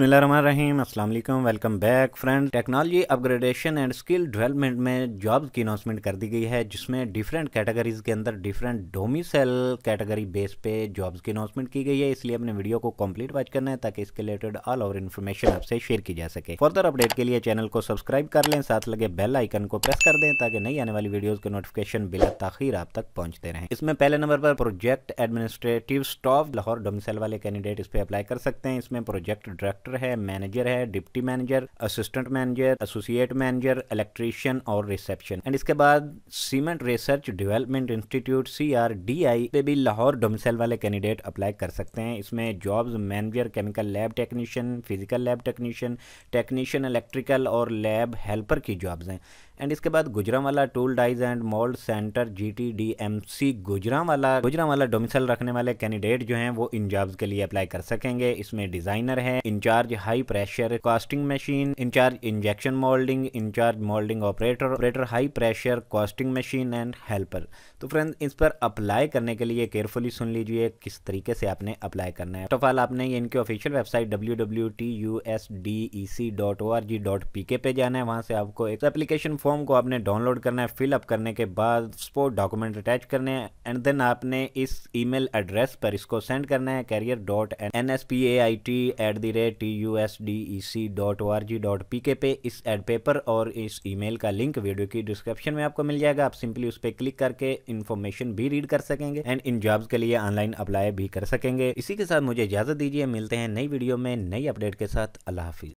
बसमीम अल्लाम welcome back friend technology upgradation and skill development में जॉब्स की अनाउंसमेंट कर दी गई है जिसमें डिफरेंट कैटेगरीज के अंदर डिफरेंट डोमिसल कैटेगरी बेस पे जॉब्स की अनाउंसमेंट की गई है इसलिए अपने वीडियो को कंप्लीट वॉच करना है ताकि इसके रिलेटेड ऑल ओवर इन्फॉर्मेशन आपसे शेयर की जा सके फर्दर अपडेट के लिए चैनल को सब्सक्राइब कर लें साथ लगे बेल आइकन को प्रेस कर दें ताकि नई आने वाली वीडियोज़ के नोटिफिकेशन बिला तखिर आप तक पहुंचते रहें इसमें पहले नंबर पर project administrative staff Lahore domicile वाले कैंडिडेट इस पर अप्लाई कर सकते हैं इसमें प्रोजेक्ट डायरेक्ट डायरेक्टर है मैनेजर है deputy manager assistant manager associate manager electrician और रिसेप्शन एंड इसके बाद cement research development institute C R D I पे भी लाहौर डोमिसल वाले कैंडिडेट अप्लाई कर सकते हैं इसमें jobs manager chemical lab technician physical lab technician technician electrical और लैब हेल्पर की जॉब्स हैं एंड इसके बाद Gujranwala tool dies and mould centre G T D M C Gujranwala Gujranwala domicile रखने वाले कैंडिडेट जो हैं वो इन जॉब्स के लिए अप्लाई कर सकेंगे इसमें डिज़ाइनर है incharge incharge high pressure casting machine incharge injection moulding incharge moulding operator operator high pressure casting machine and helper तो फ्रेंड इस पर अप्लाई करने के लिए केयरफुली सुन लीजिए किस तरीके से आपने अप्लाई करना है फर्स्ट ऑफ ऑल आपने इनकी ऑफिशियल वेबसाइट डब्ल्यू पे जाना है वहाँ से आपको एक एप्लीकेशन फॉर्म को आपने डाउनलोड करना है फिलअप करने के बाद पासपोर्ट डॉक्यूमेंट अटैच करने हैं एंड देन आपने इस ईमेल एड्रेस पर इसको सेंड करना है career dot N S P A I T at the rate T U S D E C dot O R G dot P K पे इस एड पेपर और इस ईमेल का लिंक वीडियो की डिस्क्रिप्शन में आपको मिल जाएगा आप सिंपली उस पर क्लिक करके इन्फॉर्मेशन भी रीड कर सकेंगे एंड इन जॉब्स के लिए ऑनलाइन अप्लाई भी कर सकेंगे इसी के साथ मुझे इजाजत दीजिए मिलते हैं नई वीडियो में नई अपडेट के साथ अल्लाह हाफिज